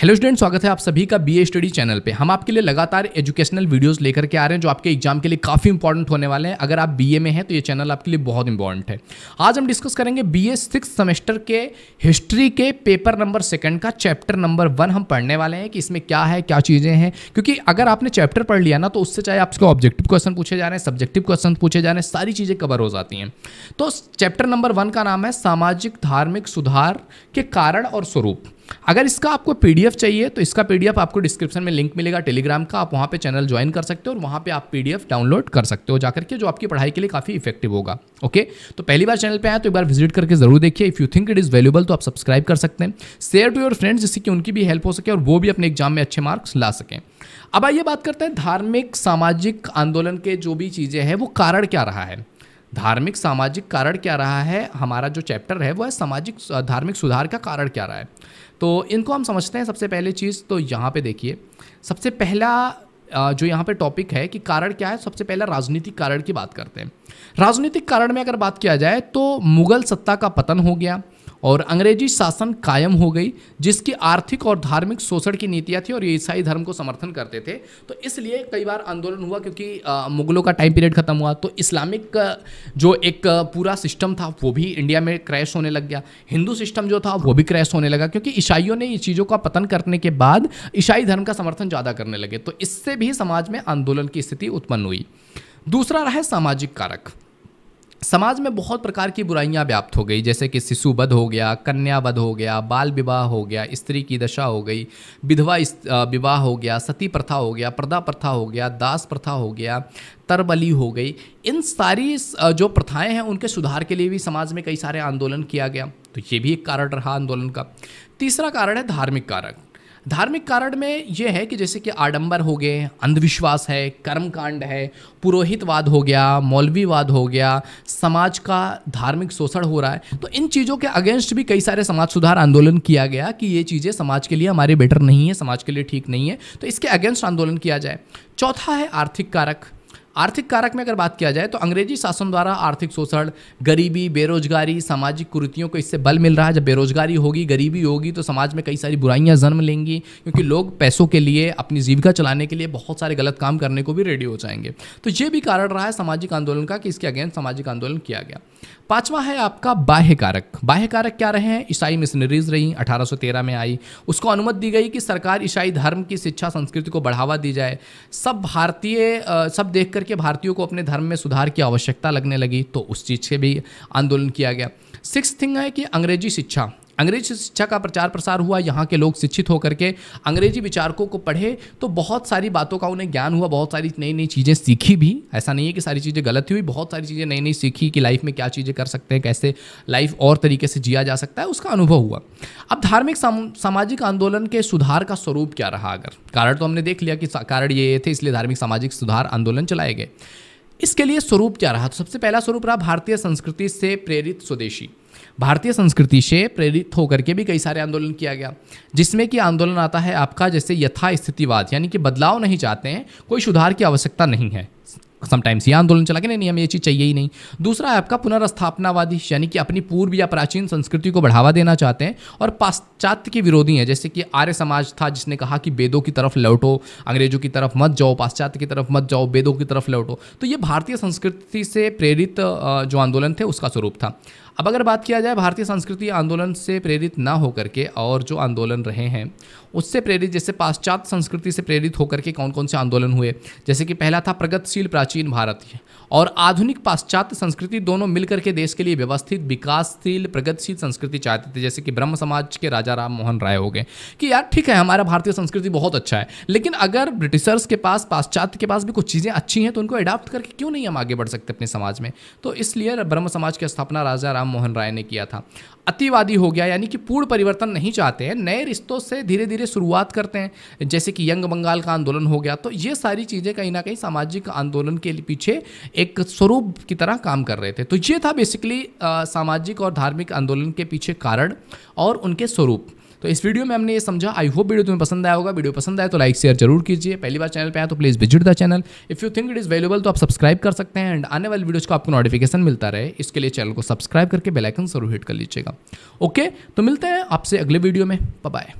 hello student स्वागत है आप सभी का बी स्टडी चैनल पे हम आपके लिए लगातार एजुकेशनल वीडियोस लेकर के आ रहे हैं जो आपके एग्जाम के लिए काफ़ी इंपॉर्टेंट होने वाले हैं अगर आप बीए में हैं तो ये चैनल आपके लिए बहुत इंपॉर्टेंट है आज हम डिस्कस करेंगे बीए सिक्स सेमेस्टर के हिस्ट्री के पेपर नंबर सेकेंड का चैप्टर नंबर वन हम पढ़ने वाले हैं कि इसमें क्या है क्या चीज़ें हैं क्योंकि अगर आपने चैप्टर पढ़ लिया ना तो उससे चाहे आपके ऑब्जेक्टिव क्वेश्चन पूछे जा रहे हैं सब्जेक्टिव क्वेश्चन पूछे जा रहे हैं सारी चीज़ें कवर हो जाती हैं तो चैप्टर नंबर वन का नाम है सामाजिक धार्मिक सुधार के कारण और स्वरूप अगर इसका आपको पीडीएफ चाहिए तो इसका पीडीएफ आपको डिस्क्रिप्शन में लिंक मिलेगा टेलीग्राम का आप वहाँ पे चैनल ज्वाइन कर सकते हो और वहाँ पे आप पीडीएफ डाउनलोड कर सकते हो जाकर के जो आपकी पढ़ाई के लिए काफ़ी इफेक्टिव होगा ओके तो पहली बार चैनल पे आए तो एक बार विजिट करके जरूर देखिए if you think it is valuable तो आप सब्सक्राइब कर सकते हैं शेयर टू योर फ्रेंड्स जिससे कि उनकी भी हेल्प हो सके और वो भी अपने एग्जाम में अच्छे मार्क्स ला सकें अब आइए बात करते हैं धार्मिक सामाजिक आंदोलन के जो भी चीज़ें हैं वो कारण क्या रहा है धार्मिक सामाजिक कारण क्या रहा है हमारा जो चैप्टर है वो है सामाजिक धार्मिक सुधार का कारण क्या रहा है तो इनको हम समझते हैं सबसे पहले चीज़ तो यहाँ पे देखिए सबसे पहला जो यहाँ पे टॉपिक है कि कारण क्या है सबसे पहला राजनीतिक कारण की बात करते हैं राजनीतिक कारण में अगर बात किया जाए तो मुगल सत्ता का पतन हो गया और अंग्रेजी शासन कायम हो गई जिसकी आर्थिक और धार्मिक शोषण की नीतियाँ थी और ये ईसाई धर्म को समर्थन करते थे तो इसलिए कई बार आंदोलन हुआ क्योंकि मुगलों का टाइम पीरियड ख़त्म हुआ तो इस्लामिक जो एक पूरा सिस्टम था वो भी इंडिया में क्रैश होने लग गया हिंदू सिस्टम जो था वो भी क्रैश होने लगा क्योंकि ईसाइयों ने इन चीज़ों का पतन करने के बाद ईसाई धर्म का समर्थन ज़्यादा करने लगे तो इससे भी समाज में आंदोलन की स्थिति उत्पन्न हुई दूसरा रहा सामाजिक कारक समाज में बहुत प्रकार की बुराइयां व्याप्त हो गई जैसे कि शिशु वध हो गया कन्या वध हो गया बाल विवाह हो गया स्त्री की दशा हो गई विधवा विवाह हो गया सती प्रथा हो गया पर्दा प्रथा हो गया दास प्रथा हो गया तरबली हो गई इन सारी जो प्रथाएं हैं उनके सुधार के लिए भी समाज में कई सारे आंदोलन किया गया तो ये भी एक कारण रहा आंदोलन का तीसरा कारण है धार्मिक कारक धार्मिक कारण में ये है कि जैसे कि आडंबर हो गए अंधविश्वास है कर्मकांड है पुरोहितवाद हो गया मौलवीवाद हो गया समाज का धार्मिक शोषण हो रहा है तो इन चीज़ों के अगेंस्ट भी कई सारे समाज सुधार आंदोलन किया गया कि ये चीज़ें समाज के लिए हमारे बेटर नहीं है समाज के लिए ठीक नहीं है तो इसके अगेंस्ट आंदोलन किया जाए चौथा है आर्थिक कारक आर्थिक कारक में अगर बात किया जाए तो अंग्रेजी शासन द्वारा आर्थिक शोषण गरीबी बेरोजगारी सामाजिक कुरीतियों को इससे बल मिल रहा है जब बेरोजगारी होगी गरीबी होगी तो समाज में कई सारी बुराइयाँ जन्म लेंगी क्योंकि लोग पैसों के लिए अपनी जीविका चलाने के लिए बहुत सारे गलत काम करने को भी रेडी हो जाएंगे तो ये भी कारण रहा है सामाजिक आंदोलन का कि इसके अगेंस्ट सामाजिक आंदोलन किया गया पांचवा है आपका बाह्य कारक बाह्य कारक क्या रहे हैं ईसाई मिशनरीज रही 1813 में आई उसको अनुमति दी गई कि सरकार ईसाई धर्म की शिक्षा संस्कृति को बढ़ावा दी जाए सब भारतीय सब देख करके भारतीयों को अपने धर्म में सुधार की आवश्यकता लगने लगी तो उस चीज़ से भी आंदोलन किया गया सिक्स थिंग है कि अंग्रेजी शिक्षा अंग्रेजी शिक्षा का प्रचार प्रसार हुआ यहाँ के लोग शिक्षित होकर के अंग्रेजी विचारकों को पढ़े तो बहुत सारी बातों का उन्हें ज्ञान हुआ बहुत सारी नई नई चीज़ें सीखी भी ऐसा नहीं है कि सारी चीज़ें गलत हुई बहुत सारी चीज़ें नई नई सीखी कि लाइफ में क्या चीज़ें कर सकते हैं कैसे लाइफ और तरीके से जिया जा सकता है उसका अनुभव हुआ अब धार्मिक सामाजिक आंदोलन के सुधार का स्वरूप क्या रहा अगर कारण तो हमने देख लिया कि कारण ये थे इसलिए धार्मिक सामाजिक सुधार आंदोलन चलाए गए इसके लिए स्वरूप क्या रहा तो सबसे पहला स्वरूप रहा भारतीय संस्कृति से प्रेरित स्वदेशी भारतीय संस्कृति से प्रेरित होकर के भी कई सारे आंदोलन किया गया जिसमें कि आंदोलन आता है आपका जैसे यथास्थितिवाद यानी कि बदलाव नहीं चाहते हैं कोई सुधार की आवश्यकता नहीं है समटाइम्स ये आंदोलन चला गया नहीं नहीं हमें ये चीज़ चाहिए ही नहीं दूसरा है आपका पुनर्स्थापनावादी यानी कि अपनी पूर्व या प्राचीन संस्कृति को बढ़ावा देना चाहते हैं और पाश्चात्य के विरोधी हैं जैसे कि आर्य समाज था जिसने कहा कि वेदों की तरफ लौटो अंग्रेजों की तरफ मत जाओ पाश्चात्य की तरफ मत जाओ वेदों की तरफ लौटो तो ये भारतीय संस्कृति से प्रेरित जो आंदोलन थे उसका स्वरूप था अब अगर बात किया जाए भारतीय संस्कृति आंदोलन से प्रेरित ना होकर के और जो आंदोलन रहे हैं उससे प्रेरित जैसे पाश्चात्य संस्कृति से प्रेरित होकर के कौन कौन से आंदोलन हुए जैसे कि पहला था प्रगतिशील प्राचीन भारत और आधुनिक पाश्चात्य संस्कृति दोनों मिलकर के देश के लिए व्यवस्थित विकासशील प्रगतिशील संस्कृति चाहते थे जैसे कि ब्रह्म समाज के राजा राम मोहन राय हो गए कि यार ठीक है हमारा भारतीय संस्कृति बहुत अच्छा है लेकिन अगर ब्रिटिशर्स के पास पाश्चात्य के पास भी कुछ चीज़ें अच्छी हैं तो उनको अडाप्ट करके क्यों नहीं हम आगे बढ़ सकते अपने समाज में तो इसलिए ब्रह्म समाज की स्थापना राजा राम राम मोहन राय ने किया था अतिवादी हो गया यानी कि पूर्ण परिवर्तन नहीं चाहते हैं नए रिश्तों से धीरे धीरे शुरुआत करते हैं जैसे कि यंग बंगाल का आंदोलन हो गया तो ये सारी चीज़ें कहीं ना कहीं सामाजिक आंदोलन के पीछे एक स्वरूप की तरह काम कर रहे थे तो ये था बेसिकली सामाजिक और धार्मिक आंदोलन के पीछे कारण और उनके स्वरूप तो इस वीडियो में हमने ये समझा आई होप वीडियो तुम्हें पसंद आया होगा वीडियो पसंद आया तो लाइक शेयर जरूर कीजिए पहली बार चैनल पर आया तो please visit the channel if you think it is valuable तो आप सब्सक्राइब कर सकते हैं एंड आने वाली वीडियोज़ को आपको नोटिफिकेशन मिलता रहे इसके लिए चैनल को सब्सक्राइब करके बेलाइकन जरूर हिट कर लीजिएगा ओके तो मिलते हैं आपसे अगले वीडियो में बाय